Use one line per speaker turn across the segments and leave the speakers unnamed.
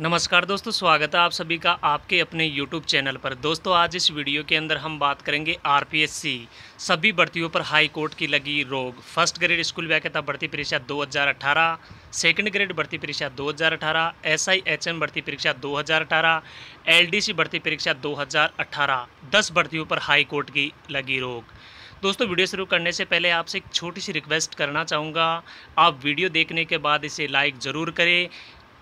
नमस्कार दोस्तों स्वागत है आप सभी का आपके अपने YouTube चैनल पर दोस्तों आज इस वीडियो के अंदर हम बात करेंगे आर सभी भर्तियों पर हाई कोर्ट की लगी रोक फर्स्ट ग्रेड स्कूल व्याख्याता भर्ती परीक्षा 2018 सेकंड ग्रेड भर्ती परीक्षा 2018 एसआईएचएम भर्ती परीक्षा 2018 एलडीसी भर्ती परीक्षा 2018 दस भर्तियों पर हाई कोर्ट की लगी रोक दोस्तों वीडियो शुरू करने से पहले आपसे एक छोटी सी रिक्वेस्ट करना चाहूँगा आप वीडियो देखने के बाद इसे लाइक ज़रूर करें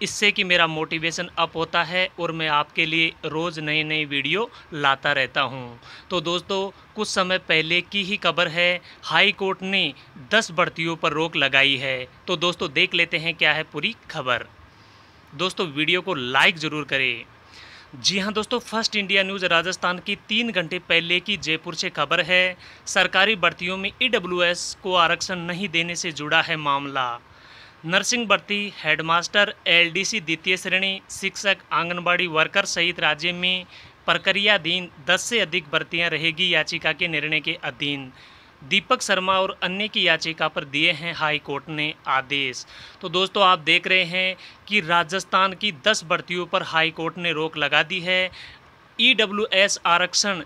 इससे कि मेरा मोटिवेशन अप होता है और मैं आपके लिए रोज़ नई नई वीडियो लाता रहता हूँ तो दोस्तों कुछ समय पहले की ही खबर है हाई कोर्ट ने 10 भर्तियों पर रोक लगाई है तो दोस्तों देख लेते हैं क्या है पूरी खबर दोस्तों वीडियो को लाइक ज़रूर करें जी हाँ दोस्तों फर्स्ट इंडिया न्यूज़ राजस्थान की तीन घंटे पहले की जयपुर से खबर है सरकारी भर्तियों में ईडब्ल्यूएस e को आरक्षण नहीं देने से जुड़ा है मामला नर्सिंग भर्ती हेडमास्टर एलडीसी द्वितीय श्रेणी शिक्षक आंगनबाड़ी वर्कर सहित राज्य में प्रक्रियाधीन 10 से अधिक भर्तियां रहेगी याचिका के निर्णय के अधीन दीपक शर्मा और अन्य की याचिका पर दिए हैं हाई कोर्ट ने आदेश तो दोस्तों आप देख रहे हैं कि राजस्थान की 10 भर्तियों पर हाई कोर्ट ने रोक लगा दी है ईडब्ल्यूएस आरक्षण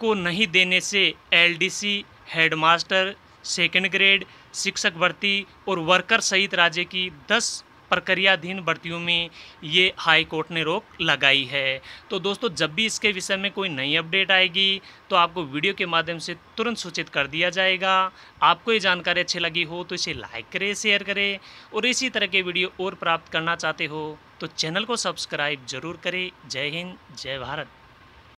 को नहीं देने से एलडीसी हेडमास्टर सेकेंड ग्रेड शिक्षक भर्ती और वर्कर सहित राज्य की दस प्रक्रियाधीन भर्तियों में ये हाई कोर्ट ने रोक लगाई है तो दोस्तों जब भी इसके विषय में कोई नई अपडेट आएगी तो आपको वीडियो के माध्यम से तुरंत सूचित कर दिया जाएगा आपको ये जानकारी अच्छी लगी हो तो इसे लाइक करें शेयर करें और इसी तरह के वीडियो और प्राप्त करना चाहते हो तो चैनल को सब्सक्राइब जरूर करें जय हिंद जय भारत